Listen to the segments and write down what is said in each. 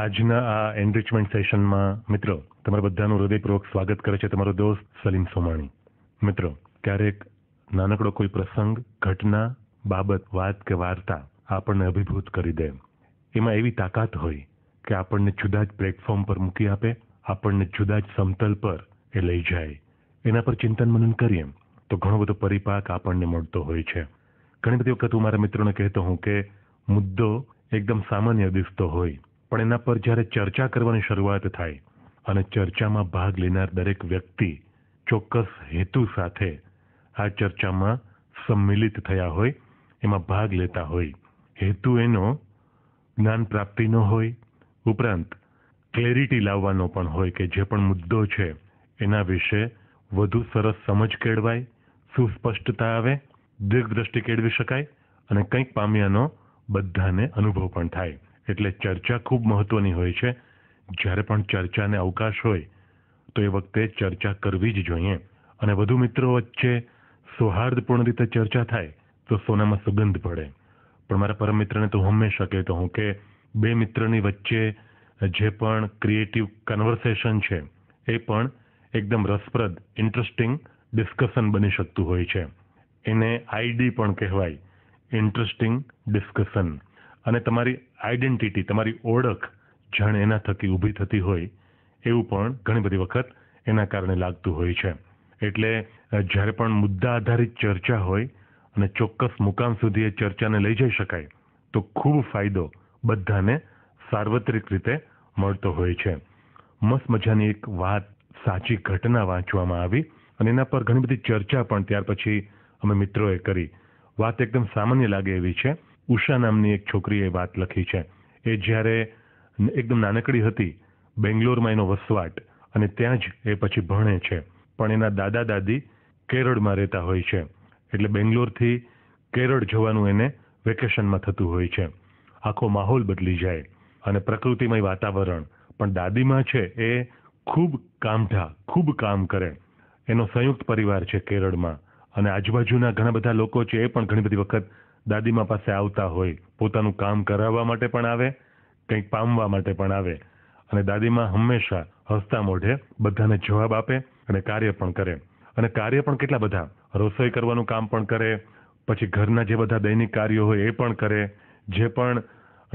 આજના આ એનરિચમેન્ટ સેશનમાં મિત્ર તમારા બધાનું હૃદયપૂર્વક સ્વાગત કરે છે તમારો દોસ્ત સલીમ સોમાણી મિત્રો ક્યારેક નાનકડો કોઈ પ્રસંગ ઘટના બાબત વાત કે વાર્તા આપણને અભિભૂત કરી દે એમાં એવી તાકાત હોય કે આપણને જુદા જ પ્લેટફોર્મ પર મૂકી આપે આપણને જુદા જ સમતલ પર એ લઈ જાય એના પર ચિંતન મનન કરીએ તો ઘણો બધો પરિપાક આપણને મળતો હોય છે ઘણી બધી વખત હું મારા મિત્રોને કહેતો હું કે મુદ્દો એકદમ સામાન્ય દિસતો હોય પણ એના પર જ્યારે ચર્ચા કરવાની શરૂઆત થાય અને ચર્ચામાં ભાગ લેનાર દરેક વ્યક્તિ ચોક્કસ હેતુ સાથે આ ચર્ચામાં સંમિલિત થયા હોય એમાં ભાગ લેતા હોય હેતુ એનો જ્ઞાન પ્રાપ્તિનો હોય ઉપરાંત ક્લેરિટી લાવવાનો પણ હોય કે જે પણ મુદ્દો છે એના વિશે વધુ સરસ સમજ કેળવાય સુસ્પષ્ટતા આવે દીર્ઘદ્રષ્ટિ કેળવી શકાય અને કંઈક પામ્યાનો બધાને અનુભવ પણ થાય એટલે ચર્ચા ખૂબ મહત્વની હોય છે જ્યારે પણ ચર્ચાને અવકાશ હોય તો એ વખતે ચર્ચા કરવી જ જોઈએ અને વધુ મિત્રો વચ્ચે સૌહાર્દપૂર્ણ રીતે ચર્ચા થાય તો સોનામાં સુગંધ પડે પણ મારા પરમ મિત્રને તો હંમેશા કહેતો હું કે બે મિત્રની વચ્ચે જે પણ ક્રિએટિવ કન્વર્સેશન છે એ પણ એકદમ રસપ્રદ ઇન્ટરેસ્ટિંગ ડિસ્કશન બની શકતું હોય છે એને આઈડી પણ કહેવાય ઇન્ટરેસ્ટિંગ ડિસ્કશન અને તમારી આઈડેન્ટિટી તમારી ઓળખ જાણે એના થકી ઊભી થતી હોય એવું પણ ઘણી બધી વખત એના કારણે લાગતું હોય છે એટલે જ્યારે પણ મુદ્દા આધારિત ચર્ચા હોય અને ચોક્કસ મુકામ સુધી એ ચર્ચાને લઈ જઈ શકાય તો ખૂબ ફાયદો બધાને સાર્વત્રિક રીતે મળતો હોય છે મસ્ત મજાની એક વાત સાચી ઘટના વાંચવામાં આવી અને એના પર ઘણી બધી ચર્ચા પણ ત્યાર પછી અમે મિત્રોએ કરી વાત એકદમ સામાન્ય લાગે એવી છે ઉષા નામની એક છોકરીએ વાત લખી છે એ જ્યારે એકદમ નાનકડી હતી બેંગ્લોરમાં એનો વસવાટ અને ત્યાં જ એ પછી ભણે છે પણ એના દાદા દાદી કેરળમાં રહેતા હોય છે એટલે બેંગ્લોરથી કેરળ જવાનું એને વેકેશનમાં થતું હોય છે આખો માહોલ બદલી જાય અને પ્રકૃતિમય વાતાવરણ પણ દાદીમાં છે એ ખૂબ કામઠા ખૂબ કામ કરે એનો સંયુક્ત પરિવાર છે કેરળમાં અને આજુબાજુના ઘણા બધા લોકો છે એ પણ ઘણી બધી વખત દાદીમા પાસે આવતા હોય પોતાનું કામ કરાવવા માટે પણ આવે કંઈક પામવા માટે પણ આવે અને દાદીમા હંમેશા હસતા મોઢે બધાને જવાબ આપે અને કાર્ય પણ કરે અને કાર્ય પણ કેટલા બધા રસોઈ કરવાનું કામ પણ કરે પછી ઘરના જે બધા દૈનિક કાર્યો હોય એ પણ કરે જે પણ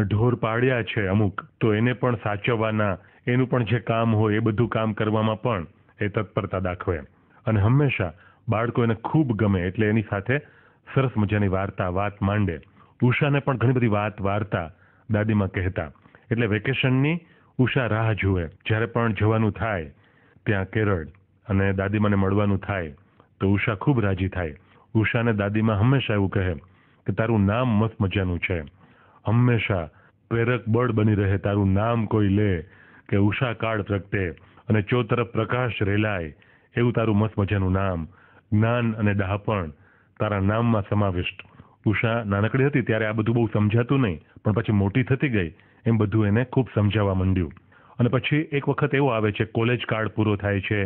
ઢોર પાડ્યા છે અમુક તો એને પણ સાચવવાના એનું પણ જે કામ હોય એ બધું કામ કરવામાં પણ એ તત્પરતા દાખવે અને હંમેશા બાળકો એને ખૂબ ગમે એટલે એની સાથે સરસ મજાની વાર્તા વાત માંડે ઉષાને પણ ઘણી બધી વાત વાર્તા દાદીમાં કહેતા એટલે વેકેશનની ઉષા રાહ જુએ જ્યારે પણ જવાનું થાય ત્યાં કેરળ અને દાદીમાને મળવાનું થાય તો ઉષા ખૂબ રાજી થાય ઉષાને દાદીમાં હંમેશા એવું કહે કે તારું નામ મસ્ત મજાનું છે હંમેશા પ્રેરક બળ બની રહે તારું નામ કોઈ લે કે ઉષા કાળ પ્રગટે અને ચો તરફ પ્રકાશ રેલાય એવું તારું મસ્ત મજાનું નામ જ્ઞાન અને ડહાપણ તારા નામમાં સમાવિષ્ટ ઉષા નાનકડી હતી ત્યારે આ બધું બહુ સમજાતું નહીં પણ પછી મોટી થતી ગઈ એમ બધું એને ખૂબ સમજાવવા માંડ્યું અને પછી એક વખત એવો આવે છે કોલેજ કાર્ડ પૂરો થાય છે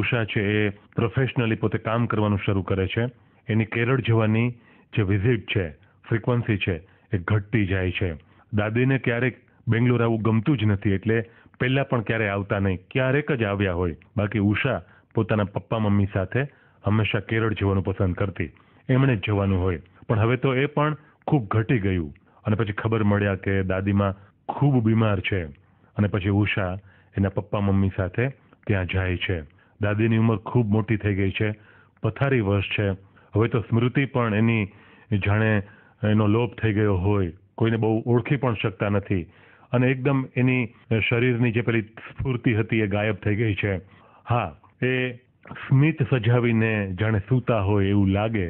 ઉષા છે એ પ્રોફેશનલી પોતે કામ કરવાનું શરૂ કરે છે એની કેરળ જવાની જે વિઝિટ છે ફ્રિકવન્સી છે એ ઘટતી જાય છે દાદીને ક્યારેક બેંગ્લોર આવવું ગમતું જ નથી એટલે પહેલાં પણ ક્યારેય આવતા નહીં ક્યારેક જ આવ્યા હોય બાકી ઉષા પોતાના પપ્પા મમ્મી સાથે હંમેશા કેરળ જવાનું પસંદ કરતી એમણે જ જવાનું હોય પણ હવે તો એ પણ ખૂબ ઘટી ગયું અને પછી ખબર મળ્યા કે દાદીમાં ખૂબ બીમાર છે અને પછી ઉષા એના પપ્પા મમ્મી સાથે ત્યાં જાય છે દાદીની ઉંમર ખૂબ મોટી થઈ ગઈ છે પથારી વર્ષ છે હવે તો સ્મૃતિ પણ એની જાણે એનો લોપ થઈ ગયો હોય કોઈને બહુ ઓળખી પણ શકતા નથી અને એકદમ એની શરીરની જે પેલી સ્ફૂર્તિ હતી એ ગાયબ થઈ ગઈ છે હા એ સ્મિત સજાવીને જાણે સૂતા હોય એવું લાગે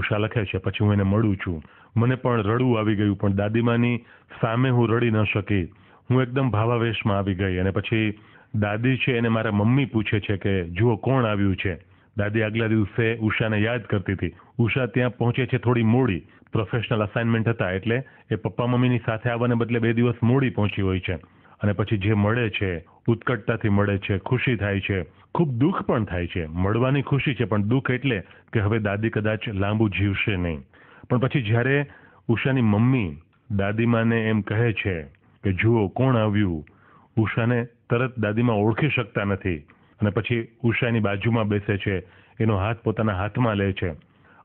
ઉષા લખે છે પછી હું એને મળું છું મને પણ રડવું આવી ગયું પણ દાદીમાની સામે હું રડી ન શકી હું એકદમ ભાવાવેશમાં આવી ગઈ અને પછી દાદી છે એને મારા મમ્મી પૂછે છે કે જુઓ કોણ આવ્યું છે દાદી આગલા દિવસે ઉષાને યાદ કરતી હતી ઉષા ત્યાં પહોંચે છે થોડી મોડી પ્રોફેશનલ અસાઇનમેન્ટ હતા એટલે એ પપ્પા મમ્મીની સાથે આવવાને બદલે બે દિવસ મોડી પહોંચી હોય છે અને પછી જે મળે છે ઉત્કટતાથી મળે છે ખુશી થાય છે ખૂબ દુઃખ પણ થાય છે મળવાની ખુશી છે પણ દુઃખ એટલે કે હવે દાદી કદાચ લાંબુ જીવશે નહીં પણ પછી જ્યારે ઉષાની મમ્મી દાદીમાને એમ કહે છે કે જુઓ કોણ આવ્યું ઉષાને તરત દાદીમાં ઓળખી શકતા નથી અને પછી ઉષાની બાજુમાં બેસે છે એનો હાથ પોતાના હાથમાં લે છે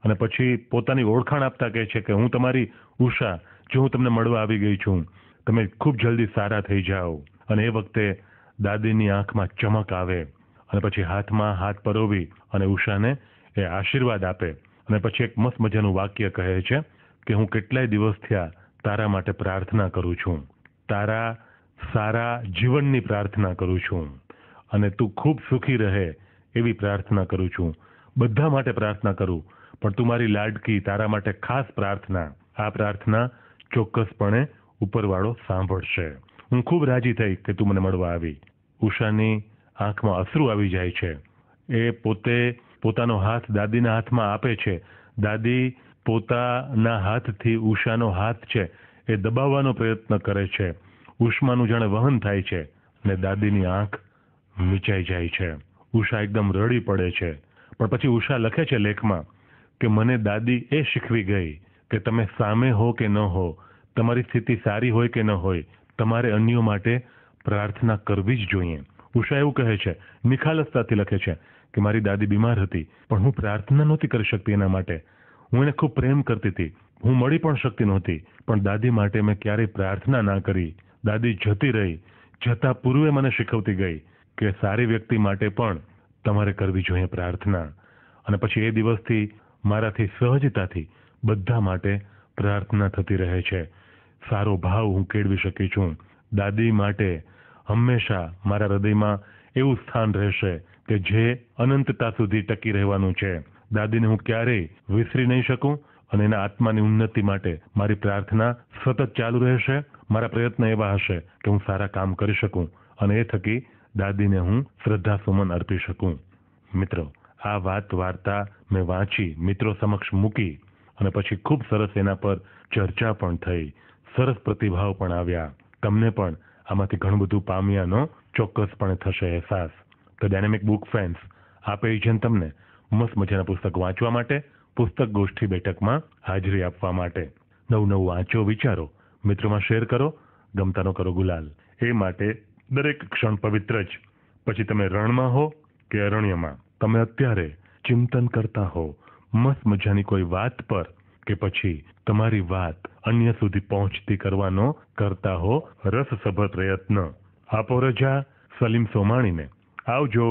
અને પછી પોતાની ઓળખાણ આપતા કહે છે કે હું તમારી ઉષા જો હું તમને મળવા આવી ગઈ છું તમે ખૂબ જલ્દી સારા થઈ જાઓ અને એ વખતે દાદીની આંખમાં ચમક આવે અને પછી હાથમાં હાથ પરોવી અને ઉષાને એ આશીર્વાદ આપે અને પછી એક મસ્ત મજાનું વાક્ય કહે છે કે હું કેટલાય દિવસ થયા તારા માટે પ્રાર્થના કરું છું તારા સારા જીવનની પ્રાર્થના કરું છું અને તું ખૂબ સુખી રહે એવી પ્રાર્થના કરું છું બધા માટે પ્રાર્થના કરું પણ તું મારી લાડકી તારા માટે ખાસ પ્રાર્થના આ પ્રાર્થના ચોક્કસપણે ઉપરવાળો સાંભળશે હું ખૂબ રાજી થઈ કે તું મને મળવા આવી ઉષાની આંખમાં અશ્રુ આવી જાય છે એ પોતે પોતાનો હાથ દાદીના હાથમાં આપે છે દાદી પોતાના હાથથી ઉષાનો હાથ છે એ દબાવવાનો પ્રયત્ન કરે છે ઉષ્માનું જાણે વહન થાય છે અને દાદીની આંખ મીચાઈ જાય છે ઉષા એકદમ રડી પડે છે પણ પછી ઉષા લખે છે લેખમાં કે મને દાદી એ શીખવી ગઈ કે તમે સામે હો કે ન હો તમારી સ્થિતિ સારી હોય કે ન હોય તમારે અન્યો માટે પ્રાર્થના કરવી જ જોઈએ ઉષા એવું કહે છે નિખાલસતાથી લખે છે કે મારી દાદી બીમાર હતી પણ હું પ્રાર્થના નહોતી કરી શકતી એના માટે હું એને ખૂબ પ્રેમ કરતી હતી હું મળી પણ શકતી નહોતી પણ દાદી માટે મેં ક્યારેય પ્રાર્થના ના કરી દાદી જતી રહી જતા પૂર્વે મને શીખવતી ગઈ કે સારી વ્યક્તિ માટે પણ તમારે કરવી જોઈએ પ્રાર્થના અને પછી એ દિવસથી મારાથી સહજતાથી બધા માટે પ્રાર્થના થતી રહે છે સારો ભાવ હું કેળવી શકી છું દાદી માટે હંમેશા મારા હૃદયમાં એવું સ્થાન રહેશે કે જે અનંતતા સુધી ટકી રહેવાનું છે દાદીને હું ક્યારેય વિસરી નહીં શકું અને એના આત્માની ઉન્નતિ માટે મારી પ્રાર્થના સતત ચાલુ રહેશે મારા પ્રયત્ન એવા હશે કે હું સારા કામ કરી શકું અને એ થકી દાદીને હું શ્રદ્ધા સુમન અર્પી શકું મિત્રો આ વાત વાર્તા મેં વાંચી મિત્રો સમક્ષ મૂકી અને પછી ખૂબ સરસ એના પર ચર્ચા પણ થઈ સરસ પ્રતિભાવ પણ આવ્યા તમને પણ આમાંથી ઘણું બધું પામ્યાનો ચોક્કસપણે થશે અહેસાસ તો ડાયનેમિક બુક ફેન્સ આપે આયોજન તમને મસ્ત મજાના પુસ્તક વાંચવા માટે પુસ્તક ગોષ્ઠી બેઠકમાં હાજરી આપવા માટે નવું નવું વાંચો વિચારો મિત્રોમાં શેર કરો ગમતાનો કરો ગુલાલ એ માટે દરેક ક્ષણ પવિત્ર જ પછી તમે રણમાં હો કે અરણ્યમાં તમે અત્યારે ચિંતન કરતા હો મસ્ત મજાની કોઈ વાત પર કે પછી તમારી વાત અન્ય સુધી પહોંચતી કરવાનો કરતા હો રસસભર પ્રયત્ન આપો રજા સલીમ સોમાણીને આવજો